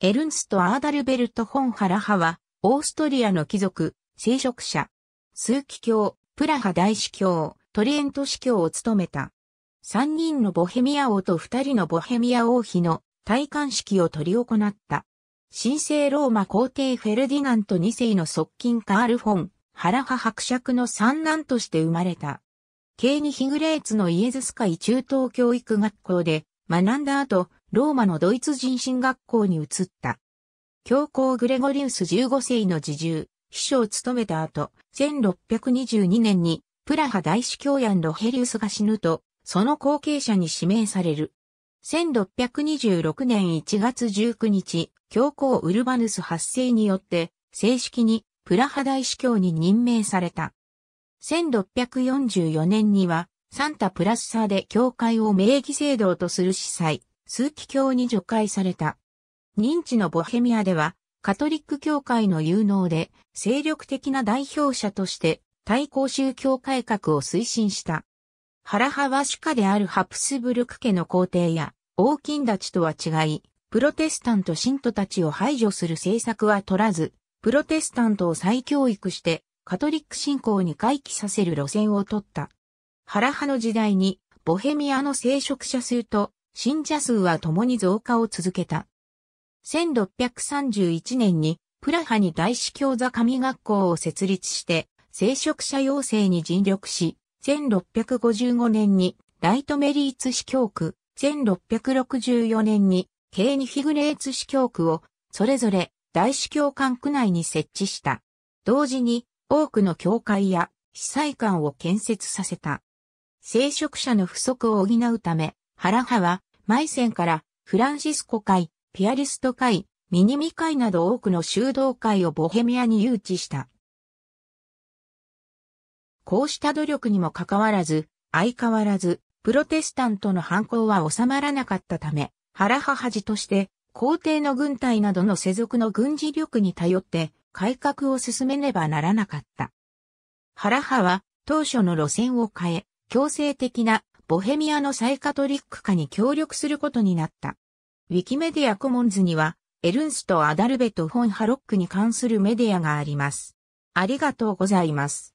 エルンスト・アーダルベルト・フォン・ハラハは、オーストリアの貴族、聖職者、数奇教、プラハ大司教、トリエント司教を務めた。三人のボヘミア王と二人のボヘミア王妃の戴冠式を執り行った。神聖ローマ皇帝フェルディナント二世の側近カール・フォン、ハラハ伯爵の三男として生まれた。ケーニヒグレーツのイエズス会中等教育学校で学んだ後、ローマのドイツ人進学校に移った。教皇グレゴリウス15世の自重、秘書を務めた後、1622年にプラハ大司教ヤンロヘリウスが死ぬと、その後継者に指名される。1626年1月19日、教皇ウルバヌス発生によって、正式にプラハ大司教に任命された。1644年には、サンタプラスサで教会を名義制度とする司祭、枢機卿に除外された。認知のボヘミアでは、カトリック教会の有能で、精力的な代表者として、対抗宗教改革を推進した。ハラハは主家であるハプスブルク家の皇帝や、王金たちとは違い、プロテスタント信徒たちを排除する政策は取らず、プロテスタントを再教育して、カトリック信仰に回帰させる路線を取った。ハラハの時代に、ボヘミアの聖職者数と信者数は共に増加を続けた。1631年にプラハに大司教座神学校を設立して、聖職者養成に尽力し、1655年にライトメリーツ司教区、1664年にケーニフィグレーツ司教区をそれぞれ大司教官区内に設置した。同時に多くの教会や被災館を建設させた。聖職者の不足を補うため、原派はマイセンからフランシスコ会、ピアリスト会、ミニミ会など多くの修道会をボヘミアに誘致した。こうした努力にもかかわらず、相変わらず、プロテスタントの反抗は収まらなかったため、ハラハハジとして、皇帝の軍隊などの世俗の軍事力に頼って、改革を進めねばならなかった。ハラハは、当初の路線を変え、強制的なボヘミアのサイカトリック化に協力することになった。ウィキメディアコモンズには、エルンスト・アダルベとフォン・ハロックに関するメディアがあります。ありがとうございます。